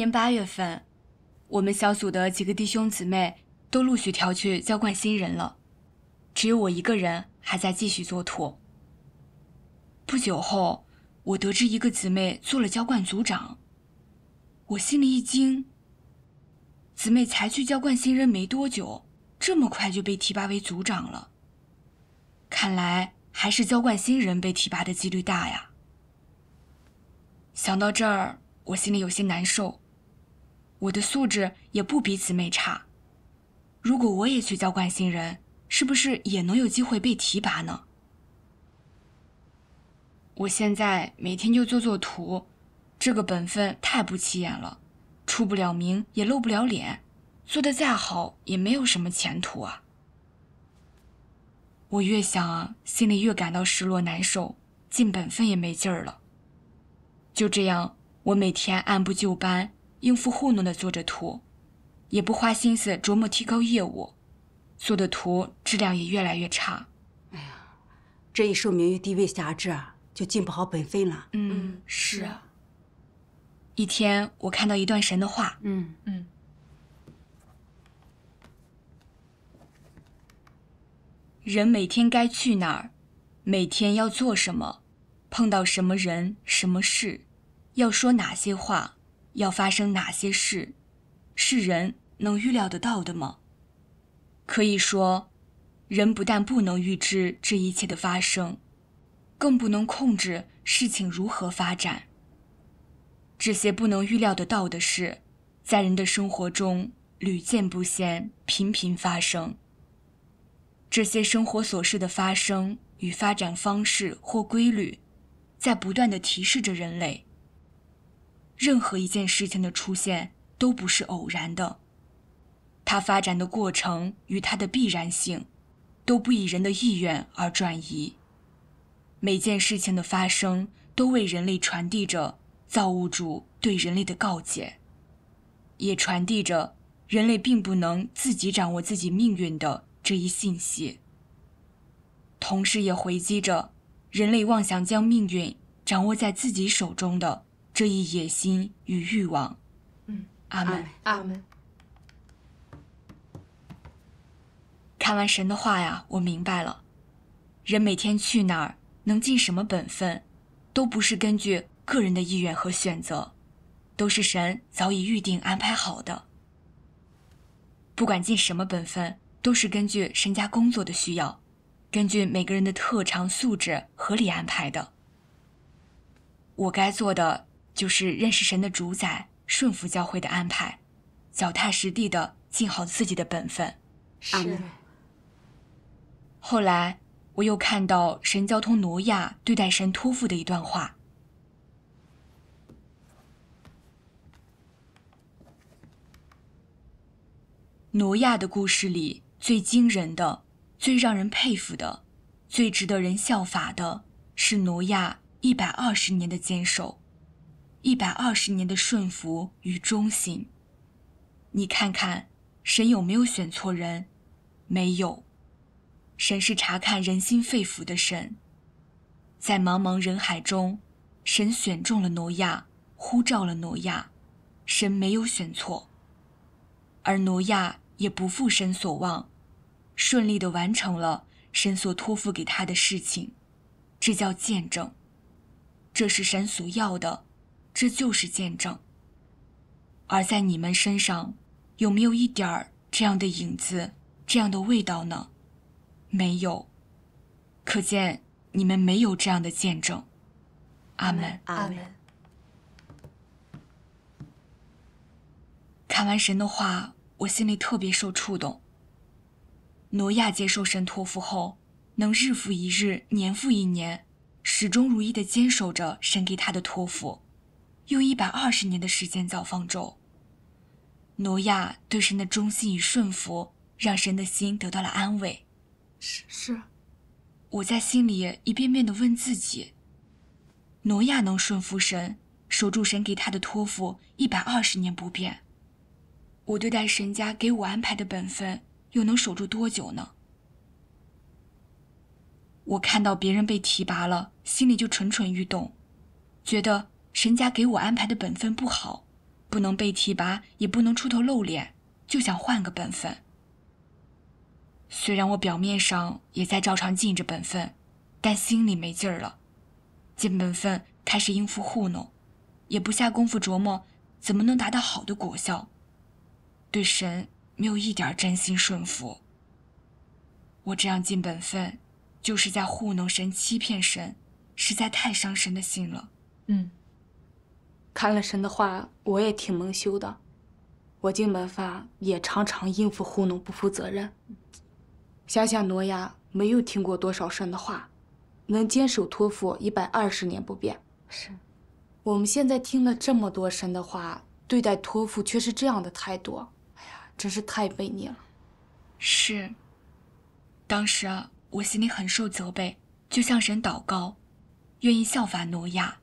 今年八月份，我们小组的几个弟兄姊妹都陆续调去浇灌新人了，只有我一个人还在继续做土。不久后，我得知一个姊妹做了浇灌组长，我心里一惊。姊妹才去浇灌新人没多久，这么快就被提拔为组长了，看来还是浇灌新人被提拔的几率大呀。想到这儿，我心里有些难受。我的素质也不比姊妹差，如果我也去教惯新人，是不是也能有机会被提拔呢？我现在每天就做做图，这个本分太不起眼了，出不了名也露不了脸，做的再好也没有什么前途啊。我越想啊，心里越感到失落难受，尽本分也没劲儿了。就这样，我每天按部就班。应付糊弄的做着图，也不花心思琢磨提高业务，做的图质量也越来越差。哎呀，这一受名誉地位狭制，就尽不好本分了。嗯，是啊。一天，我看到一段神的话。嗯嗯。人每天该去哪儿？每天要做什么？碰到什么人、什么事？要说哪些话？要发生哪些事，是人能预料得到的吗？可以说，人不但不能预知这一切的发生，更不能控制事情如何发展。这些不能预料得到的事，在人的生活中屡见不鲜，频频发生。这些生活琐事的发生与发展方式或规律，在不断的提示着人类。任何一件事情的出现都不是偶然的，它发展的过程与它的必然性，都不以人的意愿而转移。每件事情的发生都为人类传递着造物主对人类的告诫，也传递着人类并不能自己掌握自己命运的这一信息。同时，也回击着人类妄想将命运掌握在自己手中的。这一野心与欲望，嗯，阿门，阿门。看完神的话呀，我明白了，人每天去哪儿，能尽什么本分，都不是根据个人的意愿和选择，都是神早已预定安排好的。不管尽什么本分，都是根据神家工作的需要，根据每个人的特长素质合理安排的。我该做的。就是认识神的主宰，顺服教会的安排，脚踏实地的尽好自己的本分。是。后来我又看到神交通挪亚对待神托付的一段话。挪亚的故事里，最惊人的、最让人佩服的、最值得人效法的，是挪亚一百二十年的坚守。一百二十年的顺服与忠心，你看看神有没有选错人？没有，神是查看人心肺腑的神，在茫茫人海中，神选中了挪亚，呼召了挪亚，神没有选错，而挪亚也不负神所望，顺利的完成了神所托付给他的事情，这叫见证，这是神所要的。这就是见证。而在你们身上，有没有一点儿这样的影子、这样的味道呢？没有，可见你们没有这样的见证。阿门。阿门。看完神的话，我心里特别受触动。挪亚接受神托付后，能日复一日、年复一年，始终如一的坚守着神给他的托付。用一百二十年的时间造方舟。挪亚对神的忠心与顺服，让神的心得到了安慰。是是，我在心里一遍遍地问自己：挪亚能顺服神，守住神给他的托付一百二十年不变。我对待神家给我安排的本分，又能守住多久呢？我看到别人被提拔了，心里就蠢蠢欲动，觉得。神家给我安排的本分不好，不能被提拔，也不能出头露脸，就想换个本分。虽然我表面上也在照常尽着本分，但心里没劲儿了，尽本分开始应付糊弄，也不下功夫琢磨怎么能达到好的果效，对神没有一点真心顺服。我这样尽本分，就是在糊弄神、欺骗神，实在太伤神的心了。嗯。看了神的话，我也挺蒙羞的。我进门法也常常应付糊弄，不负责任。想想挪亚没有听过多少神的话，能坚守托付一百二十年不变。是，我们现在听了这么多神的话，对待托付却是这样的态度。哎呀，真是太悖逆了。是。当时啊，我心里很受责备，就向神祷告，愿意效法挪亚。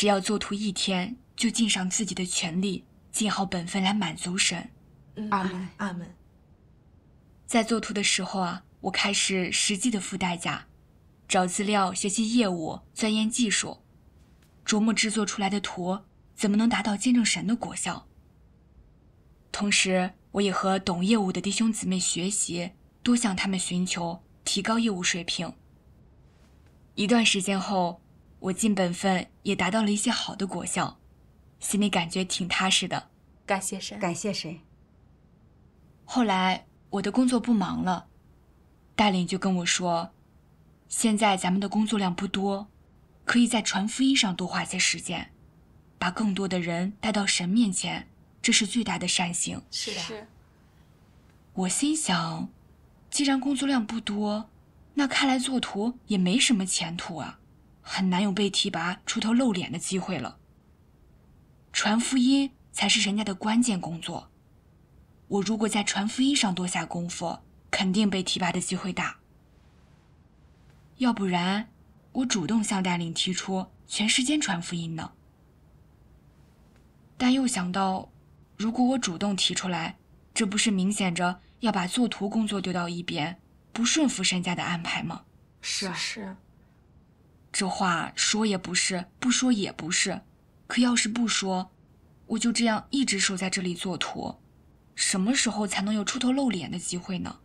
只要做图一天，就尽上自己的全力，尽好本分来满足神。阿门阿门。在做图的时候啊，我开始实际的付代价，找资料学习业务，钻研技术，琢磨制作出来的图怎么能达到见证神的果效。同时，我也和懂业务的弟兄姊妹学习，多向他们寻求，提高业务水平。一段时间后。我尽本分也达到了一些好的果效，心里感觉挺踏实的。感谢神，感谢谁？后来我的工作不忙了，带领就跟我说：“现在咱们的工作量不多，可以在传福音上多花些时间，把更多的人带到神面前，这是巨大的善行。”是的。我心想，既然工作量不多，那看来做徒也没什么前途啊。很难有被提拔出头露脸的机会了。传福音才是人家的关键工作。我如果在传福音上多下功夫，肯定被提拔的机会大。要不然，我主动向带领提出全时间传福音呢。但又想到，如果我主动提出来，这不是明显着要把作图工作丢到一边，不顺服沈家的安排吗？是啊，是。这话说也不是，不说也不是，可要是不说，我就这样一直守在这里作图，什么时候才能有出头露脸的机会呢？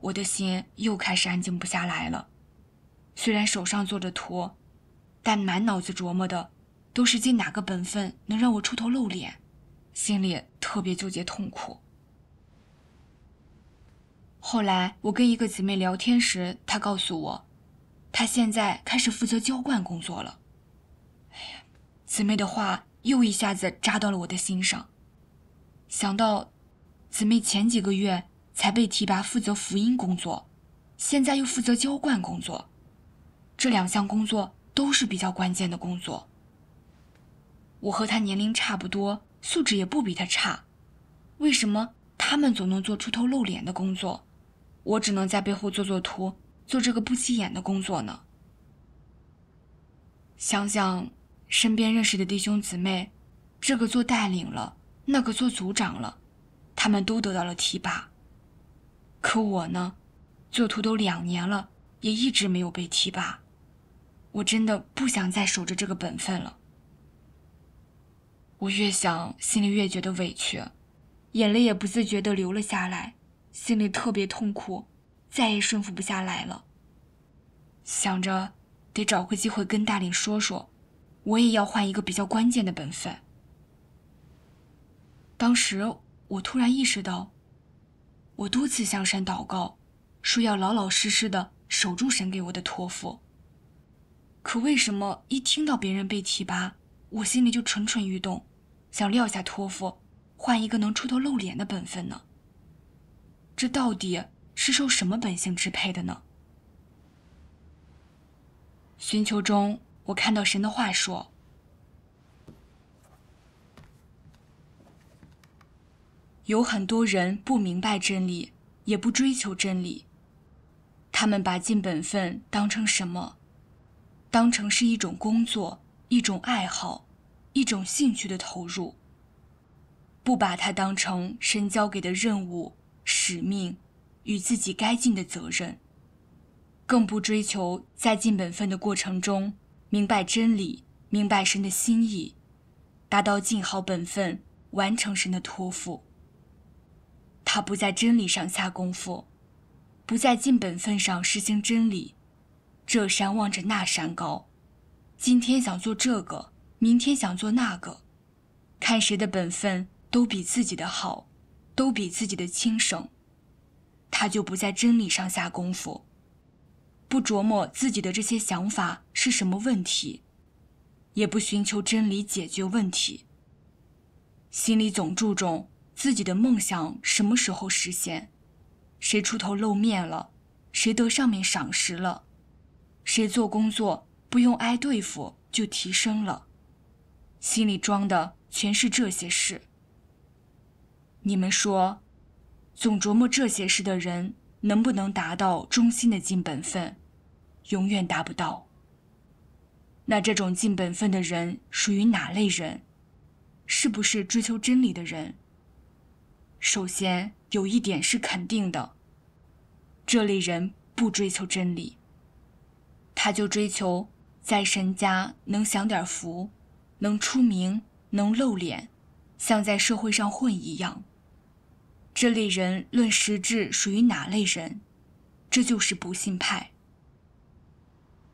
我的心又开始安静不下来了。虽然手上做着图，但满脑子琢磨的都是尽哪个本分能让我出头露脸，心里特别纠结痛苦。后来我跟一个姐妹聊天时，她告诉我。他现在开始负责浇灌工作了。哎呀，姊妹的话又一下子扎到了我的心上。想到，姊妹前几个月才被提拔负责福音工作，现在又负责浇灌工作，这两项工作都是比较关键的工作。我和他年龄差不多，素质也不比他差，为什么他们总能做出头露脸的工作，我只能在背后做做图。做这个不起眼的工作呢？想想身边认识的弟兄姊妹，这个做带领了，那个做组长了，他们都得到了提拔。可我呢，做徒都两年了，也一直没有被提拔。我真的不想再守着这个本分了。我越想，心里越觉得委屈，眼泪也不自觉地流了下来，心里特别痛苦。再也顺服不下来了。想着得找个机会跟大林说说，我也要换一个比较关键的本分。当时我突然意识到，我多次向神祷告，说要老老实实的守住神给我的托付。可为什么一听到别人被提拔，我心里就蠢蠢欲动，想撂下托付，换一个能出头露脸的本分呢？这到底？是受什么本性支配的呢？寻求中，我看到神的话说，有很多人不明白真理，也不追求真理。他们把尽本分当成什么？当成是一种工作、一种爱好、一种兴趣的投入。不把它当成神交给的任务、使命。与自己该尽的责任，更不追求在尽本分的过程中明白真理、明白神的心意，达到尽好本分、完成神的托付。他不在真理上下功夫，不在尽本分上实行真理，这山望着那山高，今天想做这个，明天想做那个，看谁的本分都比自己的好，都比自己的轻省。他就不在真理上下功夫，不琢磨自己的这些想法是什么问题，也不寻求真理解决问题。心里总注重自己的梦想什么时候实现，谁出头露面了，谁得上面赏识了，谁做工作不用挨对付就提升了，心里装的全是这些事。你们说？总琢磨这些事的人，能不能达到忠心的尽本分，永远达不到。那这种尽本分的人属于哪类人？是不是追求真理的人？首先有一点是肯定的，这类人不追求真理，他就追求在神家能享点福，能出名，能露脸，像在社会上混一样。这类人论实质属于哪类人？这就是不信派。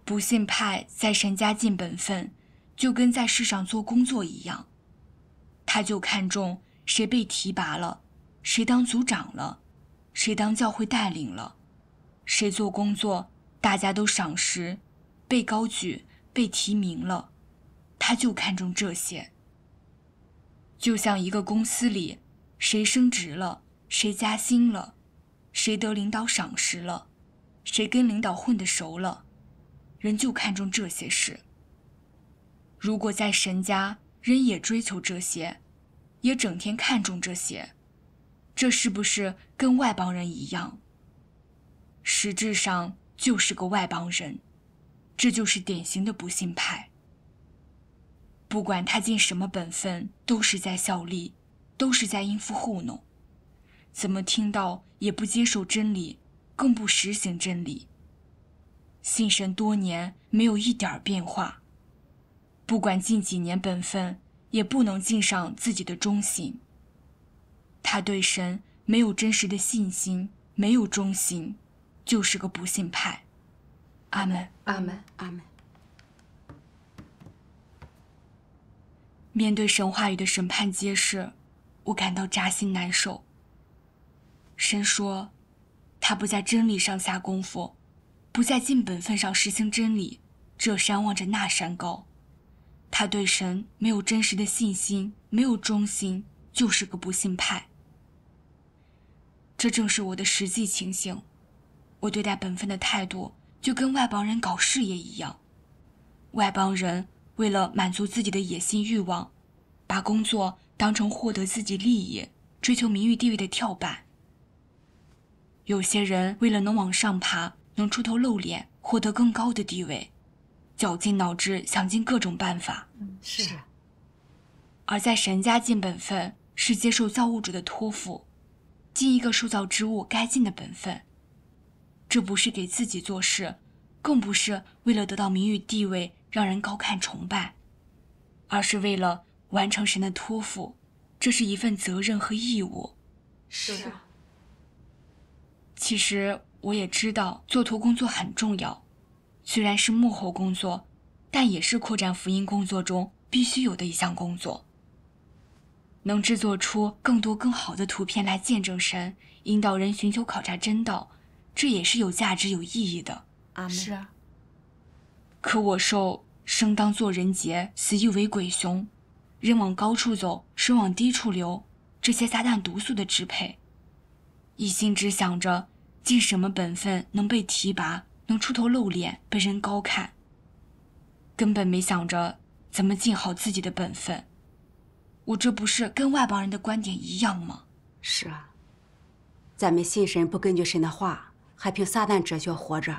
不信派在神家尽本分，就跟在世上做工作一样，他就看中谁被提拔了，谁当组长了，谁当教会带领了，谁做工作大家都赏识，被高举被提名了，他就看中这些。就像一个公司里，谁升职了。谁加薪了，谁得领导赏识了，谁跟领导混得熟了，人就看重这些事。如果在神家，人也追求这些，也整天看重这些，这是不是跟外邦人一样？实质上就是个外邦人，这就是典型的不信派。不管他尽什么本分，都是在效力，都是在应付糊弄。怎么听到也不接受真理，更不实行真理。信神多年没有一点变化，不管近几年本分也不能尽上自己的忠心。他对神没有真实的信心，没有忠心，就是个不信派。阿门。阿门。阿门。面对神话语的审判揭示，我感到扎心难受。神说，他不在真理上下功夫，不在尽本分上实行真理，这山望着那山高。他对神没有真实的信心，没有忠心，就是个不信派。这正是我的实际情形。我对待本分的态度，就跟外邦人搞事业一样。外邦人为了满足自己的野心欲望，把工作当成获得自己利益、追求名誉地位的跳板。有些人为了能往上爬，能出头露脸，获得更高的地位，绞尽脑汁，想尽各种办法。是。而在神家尽本分，是接受造物主的托付，尽一个塑造之物该尽的本分。这不是给自己做事，更不是为了得到名誉地位，让人高看崇拜，而是为了完成神的托付，这是一份责任和义务。是。其实我也知道，作图工作很重要，虽然是幕后工作，但也是扩展福音工作中必须有的一项工作。能制作出更多更好的图片来见证神，引导人寻求考察真道，这也是有价值有意义的。阿门。是啊。可我受生当作人杰，死亦为鬼雄，人往高处走，水往低处流，这些撒旦毒素的支配，一心只想着。尽什么本分能被提拔，能出头露脸，被人高看。根本没想着怎么尽好自己的本分。我这不是跟外邦人的观点一样吗？是啊，咱们信神不根据神的话，还凭撒旦哲学活着，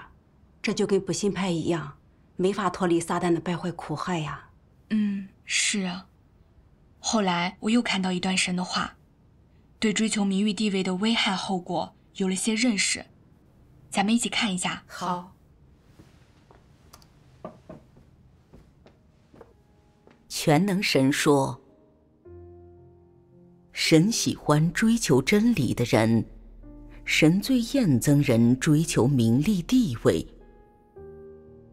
这就跟不信派一样，没法脱离撒旦的败坏苦害呀。嗯，是啊。后来我又看到一段神的话，对追求名誉地位的危害后果。有了些认识，咱们一起看一下。好。全能神说：“神喜欢追求真理的人，神最厌憎人追求名利地位。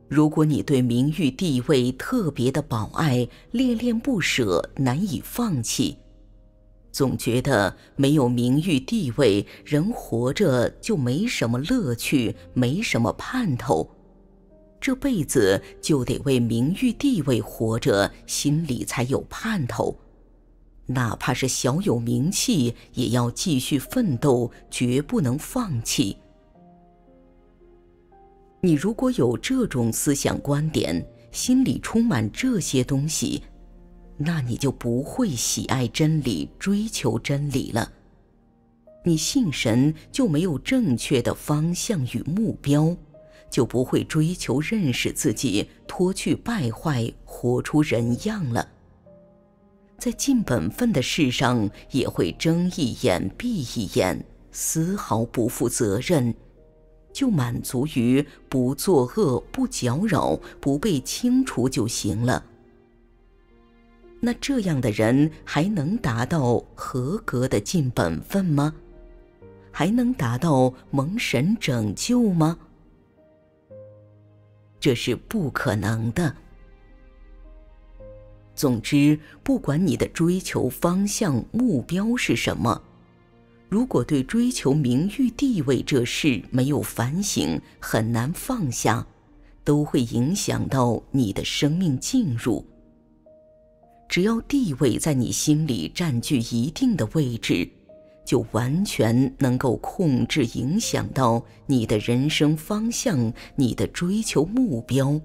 如果你对名誉地位特别的保爱、恋恋不舍、难以放弃。”总觉得没有名誉地位，人活着就没什么乐趣，没什么盼头。这辈子就得为名誉地位活着，心里才有盼头。哪怕是小有名气，也要继续奋斗，绝不能放弃。你如果有这种思想观点，心里充满这些东西。那你就不会喜爱真理、追求真理了。你信神就没有正确的方向与目标，就不会追求认识自己、脱去败坏、活出人样了。在尽本分的事上也会睁一眼闭一眼，丝毫不负责任，就满足于不作恶、不搅扰、不被清除就行了。那这样的人还能达到合格的尽本分吗？还能达到蒙神拯救吗？这是不可能的。总之，不管你的追求方向、目标是什么，如果对追求名誉地位这事没有反省，很难放下，都会影响到你的生命进入。只要地位在你心里占据一定的位置，就完全能够控制、影响到你的人生方向、你的追求目标，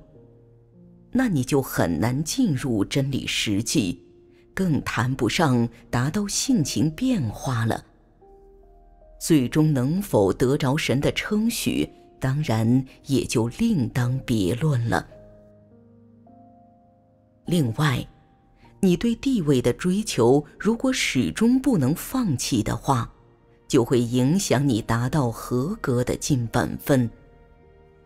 那你就很难进入真理实际，更谈不上达到性情变化了。最终能否得着神的称许，当然也就另当别论了。另外。你对地位的追求，如果始终不能放弃的话，就会影响你达到合格的尽本分，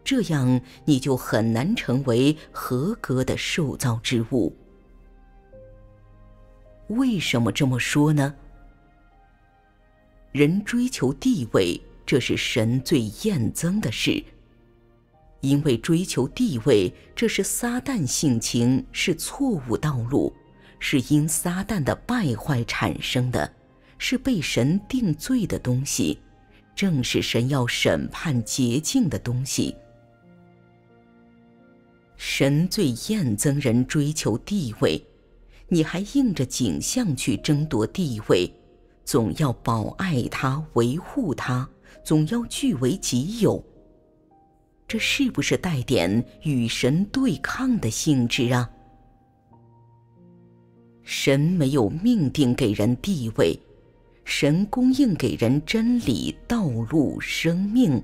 这样你就很难成为合格的受造之物。为什么这么说呢？人追求地位，这是神最厌憎的事，因为追求地位这是撒旦性情，是错误道路。是因撒旦的败坏产生的，是被神定罪的东西，正是神要审判洁净的东西。神最厌憎人追求地位，你还应着景象去争夺地位，总要保爱他，维护他，总要据为己有。这是不是带点与神对抗的性质啊？神没有命定给人地位，神供应给人真理、道路、生命，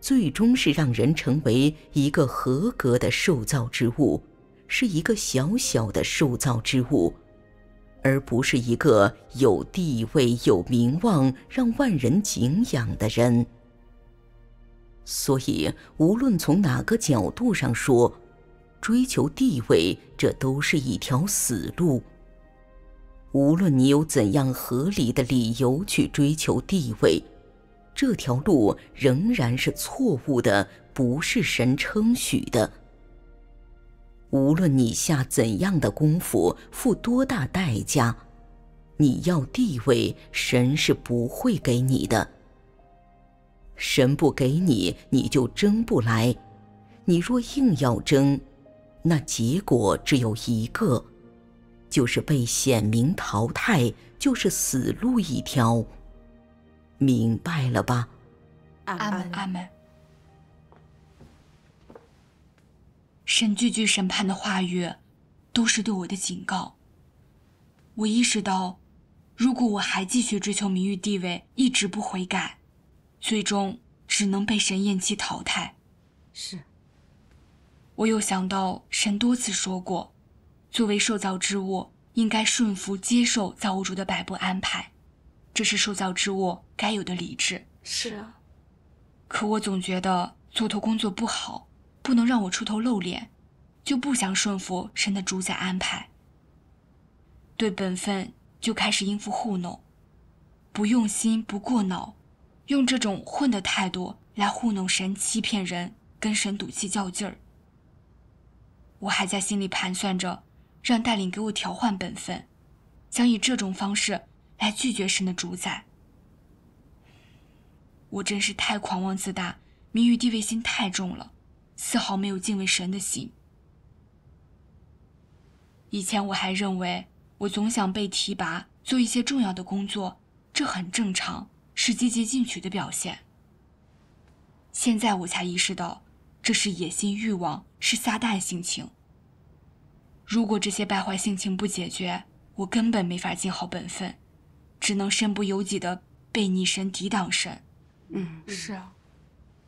最终是让人成为一个合格的受造之物，是一个小小的受造之物，而不是一个有地位、有名望、让万人敬仰的人。所以，无论从哪个角度上说，追求地位，这都是一条死路。无论你有怎样合理的理由去追求地位，这条路仍然是错误的，不是神称许的。无论你下怎样的功夫，付多大代价，你要地位，神是不会给你的。神不给你，你就争不来。你若硬要争，那结果只有一个。就是被显明淘汰，就是死路一条。明白了吧？阿门阿门。神句句审判的话语，都是对我的警告。我意识到，如果我还继续追求名誉地位，一直不悔改，最终只能被神厌弃淘汰。是。我又想到神多次说过。作为受造之物，应该顺服接受造物主的摆布安排，这是受造之物该有的理智。是啊，可我总觉得做头工作不好，不能让我出头露脸，就不想顺服神的主宰安排。对本分就开始应付糊弄，不用心不过脑，用这种混的态度来糊弄神、欺骗人、跟神赌气较劲儿。我还在心里盘算着。让带领给我调换本分，将以这种方式来拒绝神的主宰。我真是太狂妄自大，名誉地位心太重了，丝毫没有敬畏神的心。以前我还认为，我总想被提拔做一些重要的工作，这很正常，是积极进取的表现。现在我才意识到，这是野心、欲望，是撒旦性情。如果这些败坏性情不解决，我根本没法尽好本分，只能身不由己的被逆神、抵挡神。嗯，是啊。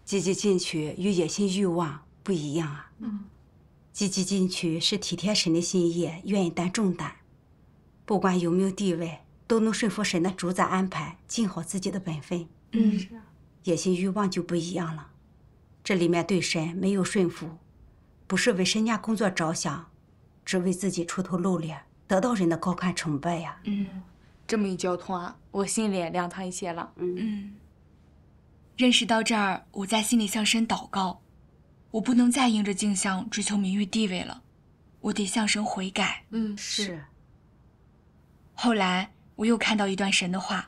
积极进取与野心欲望不一样啊。嗯，积极进取是体贴神的心意，愿意担重担，不管有没有地位，都能顺服神的主宰安排，尽好自己的本分。嗯，是啊。野心欲望就不一样了，这里面对神没有顺服，不是为神家工作着想。只为自己出头露脸，得到人的高看崇拜呀！嗯，这么一交通啊，我心里也凉堂一些了。嗯嗯，认识到这儿，我在心里向神祷告：，我不能再迎着镜像追求名誉地位了，我得向神悔改。嗯，是。后来我又看到一段神的话：，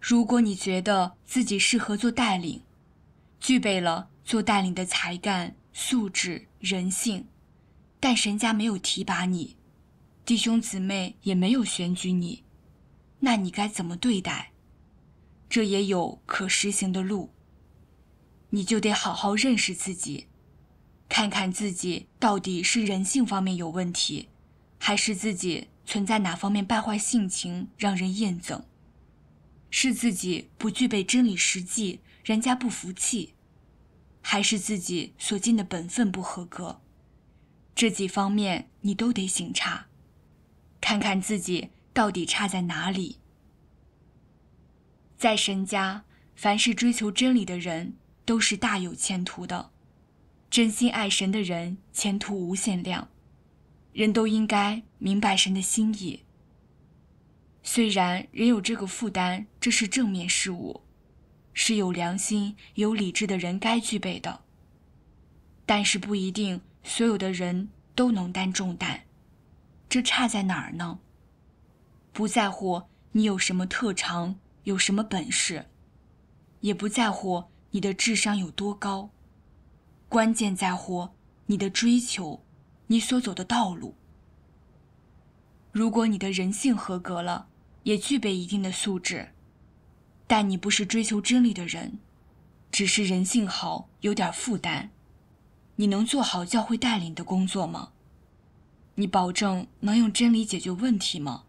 如果你觉得自己适合做带领，具备了做带领的才干、素质、人性，但神家没有提拔你，弟兄姊妹也没有选举你，那你该怎么对待？这也有可实行的路。你就得好好认识自己，看看自己到底是人性方面有问题，还是自己存在哪方面败坏性情让人厌憎，是自己不具备真理实际。人家不服气，还是自己所尽的本分不合格，这几方面你都得醒察，看看自己到底差在哪里。在神家，凡是追求真理的人都是大有前途的，真心爱神的人前途无限量。人都应该明白神的心意。虽然人有这个负担，这是正面事物。是有良心、有理智的人该具备的，但是不一定所有的人都能担重担，这差在哪儿呢？不在乎你有什么特长、有什么本事，也不在乎你的智商有多高，关键在乎你的追求、你所走的道路。如果你的人性合格了，也具备一定的素质。但你不是追求真理的人，只是人性好，有点负担。你能做好教会带领的工作吗？你保证能用真理解决问题吗？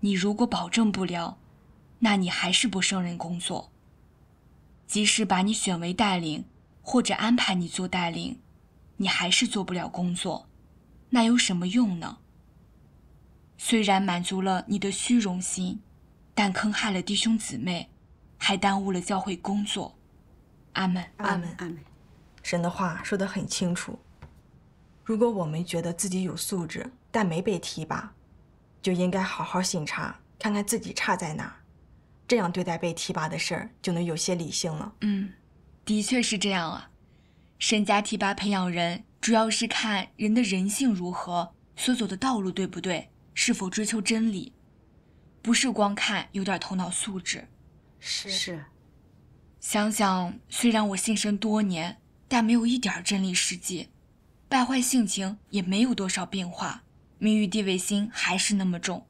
你如果保证不了，那你还是不胜任工作。即使把你选为带领，或者安排你做带领，你还是做不了工作，那有什么用呢？虽然满足了你的虚荣心。但坑害了弟兄姊妹，还耽误了教会工作。阿门，阿门，阿门。神的话说得很清楚：，如果我们觉得自己有素质，但没被提拔，就应该好好审查，看看自己差在哪。这样对待被提拔的事儿，就能有些理性了。嗯，的确是这样啊。神家提拔培养人，主要是看人的人性如何，所走的道路对不对，是否追求真理。不是光看有点头脑素质，是是。想想，虽然我信身多年，但没有一点真理实际，败坏性情也没有多少变化，名誉地位心还是那么重。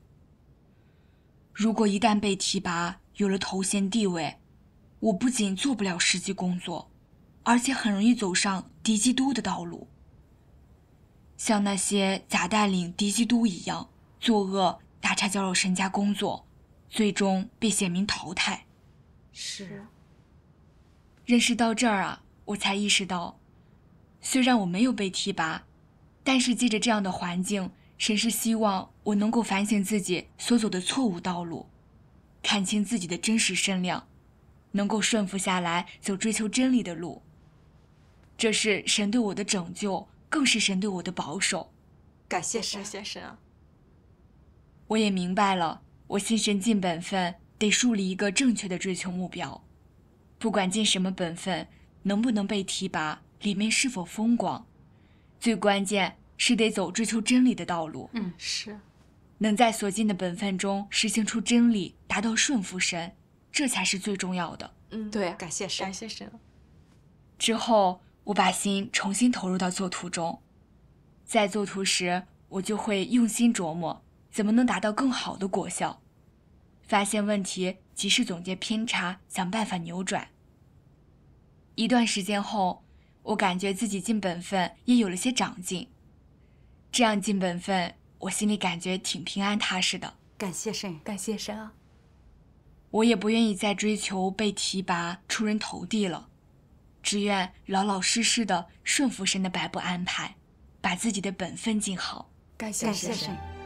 如果一旦被提拔，有了头衔地位，我不仅做不了实际工作，而且很容易走上敌基督的道路，像那些假带领敌基督一样作恶。大差交授神家工作，最终被选民淘汰。是。认识到这儿啊，我才意识到，虽然我没有被提拔，但是借着这样的环境，神是希望我能够反省自己所走的错误道路，看清自己的真实身量，能够顺服下来走追求真理的路。这是神对我的拯救，更是神对我的保守。感谢神，先谢神啊。我也明白了，我心神尽本分，得树立一个正确的追求目标。不管尽什么本分，能不能被提拔，里面是否风光，最关键是得走追求真理的道路。嗯，是。能在所尽的本分中实行出真理，达到顺服神，这才是最重要的。嗯，对，感谢神，感谢神。之后，我把心重新投入到作图中，在作图时，我就会用心琢磨。怎么能达到更好的果效？发现问题，及时总结偏差，想办法扭转。一段时间后，我感觉自己尽本分也有了些长进，这样尽本分，我心里感觉挺平安踏实的。感谢神，感谢神啊！我也不愿意再追求被提拔、出人头地了，只愿老老实实的顺服神的摆布安排，把自己的本分尽好。感谢神。